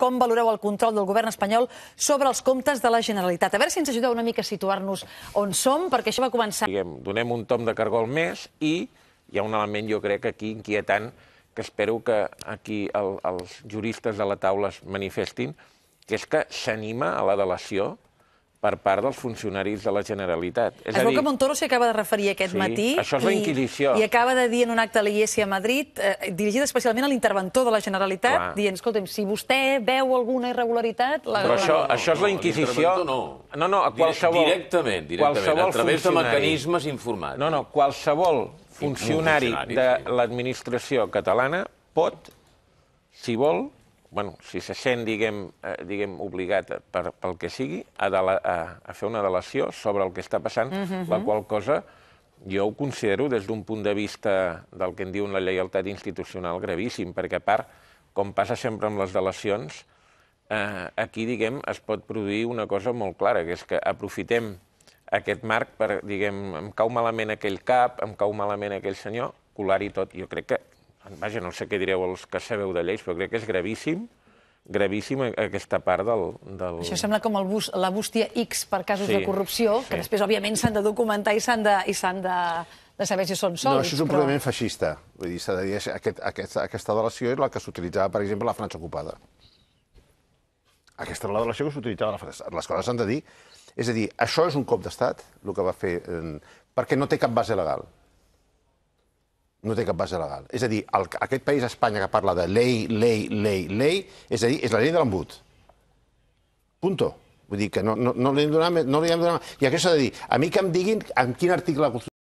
Com valoreu el control del govern espanyol sobre els comptes de la Generalitat? A veure si ens ajudeu una mica a situar-nos on som, perquè això va començar... Diguem, donem un tom de cargol més i hi ha un element, jo crec, aquí inquietant, que espero que aquí el, els juristes de la taula es manifestin, que és que s'anima a la delació per part dels funcionaris de la Generalitat. És es veu dir... que Montoro s'hi acaba de referir aquest sí, matí. Això és la Inquisició. I, I acaba de dir en un acte a l'IES a Madrid, eh, dirigit especialment a l'interventor de la Generalitat, Clar. dient, escolta'm, si vostè veu alguna irregularitat... La... Però això, no, això és la Inquisició... No, no, no a qualsevol... Directament, directament, qualsevol a través de mecanismes informats. No, no, qualsevol funcionari, funcionari de sí. l'administració catalana pot, si vol, bueno, si se sent, diguem, eh, diguem obligat per, pel que sigui, a, la, a, a fer una delació sobre el que està passant, mm -hmm. la qual cosa jo ho considero des d'un punt de vista del que en diuen la lleialtat institucional gravíssim, perquè a part, com passa sempre amb les delacions, eh, aquí, diguem, es pot produir una cosa molt clara, que és que aprofitem aquest marc per, diguem, em cau malament aquell cap, em cau malament aquell senyor, colar-hi tot. Jo crec que vaja, no sé què direu els que sabeu de lleis, però crec que és gravíssim, gravíssim aquesta part del... del... Això sembla com el bus, la bústia X per casos sí, de corrupció, sí. que després, òbviament, s'han de documentar i s'han de, i de, de saber si són sols. No, això és un però... problema feixista. Vull dir, de dir aquest, aquesta, aquesta delació és la que s'utilitzava, per exemple, la França ocupada. Aquesta era la delació que s'utilitzava la França. Les coses s'han de dir. És a dir, això és un cop d'estat, el que va fer, eh, perquè no té cap base legal no té cap base legal. És a dir, el, aquest país, Espanya, que parla de llei, llei, llei, llei, és a dir, és la llei de l'embut. Punto. Vull dir que no, no, no li hem donat... No li hem donat... I això s'ha de dir, a mi que em diguin en quin article